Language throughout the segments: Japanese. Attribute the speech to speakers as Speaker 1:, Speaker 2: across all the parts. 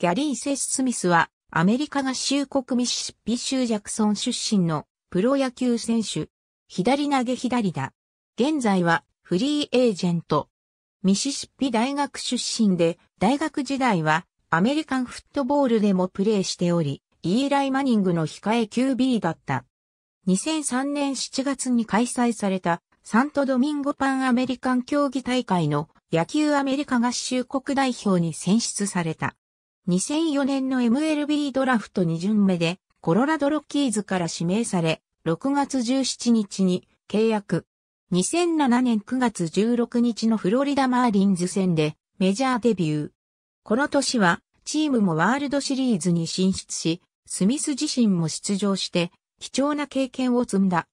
Speaker 1: ギャリー・セス・スミスは、アメリカ合衆国ミシシッピ州ジャクソン出身のプロ野球選手。左投げ左だ。現在はフリーエージェント。ミシシッピ大学出身で、大学時代はアメリカンフットボールでもプレーしており、イーライ・マニングの控え QB だった。2003年7月に開催されたサントドミンゴパンアメリカン競技大会の野球アメリカ合衆国代表に選出された。2004年の MLB ドラフト2巡目で、コロラドロッキーズから指名され、6月17日に契約。2007年9月16日のフロリダマーリンズ戦でメジャーデビュー。この年はチームもワールドシリーズに進出し、スミス自身も出場して貴重な経験を積んだ。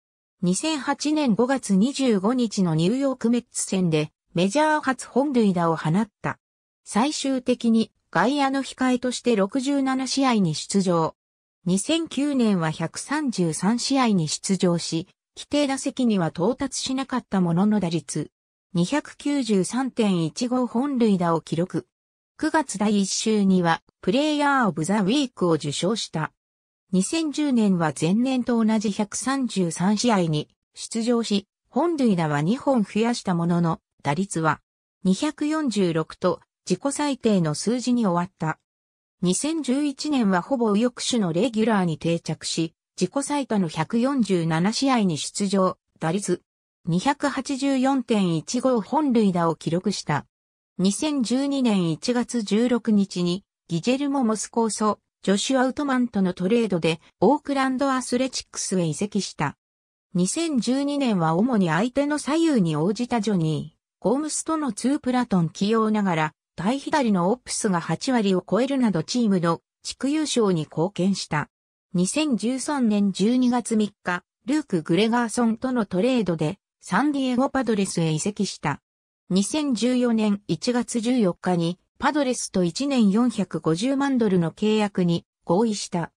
Speaker 1: 2008年5月25日のニューヨークメッツ戦でメジャー初本塁打を放った。最終的に外野の控えとして67試合に出場。2009年は133試合に出場し、規定打席には到達しなかったものの打率、293.15本塁打を記録。9月第1週には、プレイヤー・オブ・ザ・ウィークを受賞した。2010年は前年と同じ133試合に出場し、本塁打は2本増やしたものの、打率は246と自己最低の数字に終わった。2011年はほぼ右翼手のレギュラーに定着し、自己最多の147試合に出場、打率284.15本塁打を記録した。2012年1月16日にギジェルモ・モスコーソ、ジョシュ・アウトマンとのトレードでオークランド・アスレチックスへ移籍した。2012年は主に相手の左右に応じたジョニー、ゴームスとの2プラトン起用ながら対左のオプスが8割を超えるなどチームの地区優勝に貢献した。2013年12月3日、ルーク・グレガーソンとのトレードでサンディエゴパドレスへ移籍した。2014年1月14日にパドレスと1年450万ドルの契約に合意した。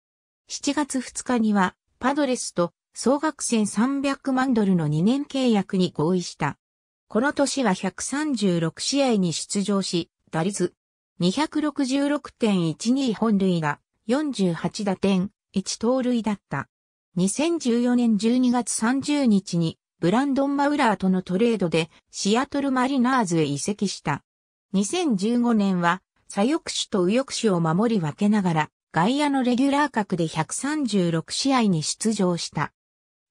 Speaker 1: 7月2日にはパドレスと総額1300万ドルの2年契約に合意した。この年は136試合に出場し、打率266.12本塁打、48打点、1盗塁だった。2014年12月30日にブランドン・マウラーとのトレードでシアトル・マリナーズへ移籍した。2015年は左翼手と右翼手を守り分けながら外野のレギュラー格で136試合に出場した。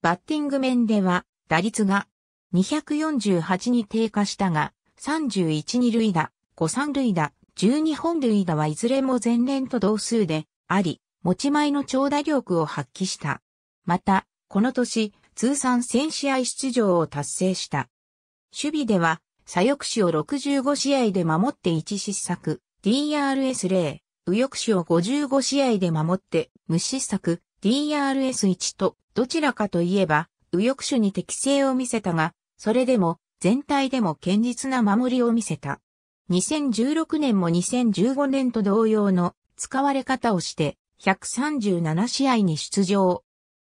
Speaker 1: バッティング面では打率が248に低下したが31二塁打、五三塁打、十二本塁打はいずれも前年と同数であり、持ち前の長打力を発揮した。また、この年、通算千試合出場を達成した。守備では、左翼手を65試合で守って1失策、DRS0、右翼手を55試合で守って無失策、DRS1 と、どちらかといえば、右翼手に適性を見せたが、それでも、全体でも堅実な守りを見せた。2016年も2015年と同様の使われ方をして137試合に出場。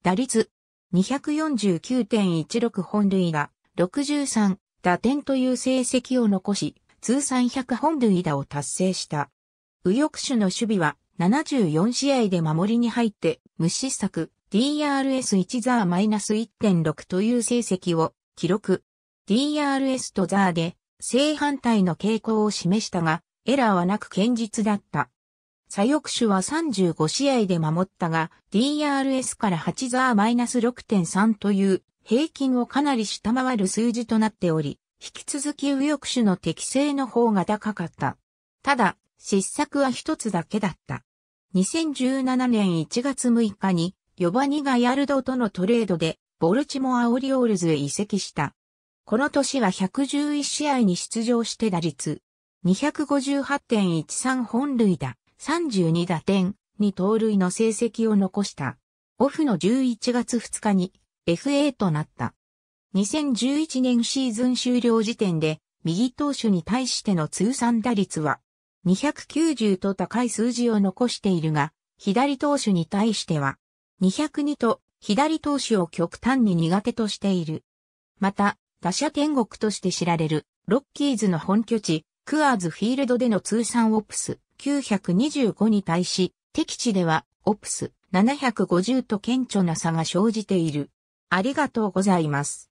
Speaker 1: 打率249.16本塁打63打点という成績を残し通算100本塁打を達成した。右翼手の守備は74試合で守りに入って無失策 DRS1 ザーマイナス -1.6 という成績を記録。DRS とザーで正反対の傾向を示したが、エラーはなく堅実だった。左翼手は35試合で守ったが、DRS から8ザー -6.3 という平均をかなり下回る数字となっており、引き続き右翼手の適正の方が高かった。ただ、失策は一つだけだった。2017年1月6日に、ヨバニガヤルドとのトレードで、ボルチモア・オリオールズへ移籍した。この年は111試合に出場して打率、258.13本塁打、32打点、に盗塁の成績を残した。オフの11月2日に FA となった。2011年シーズン終了時点で、右投手に対しての通算打率は、290と高い数字を残しているが、左投手に対しては、202と左投手を極端に苦手としている。また、打者天国として知られる、ロッキーズの本拠地、クアーズフィールドでの通算オプス925に対し、敵地ではオプス750と顕著な差が生じている。ありがとうございます。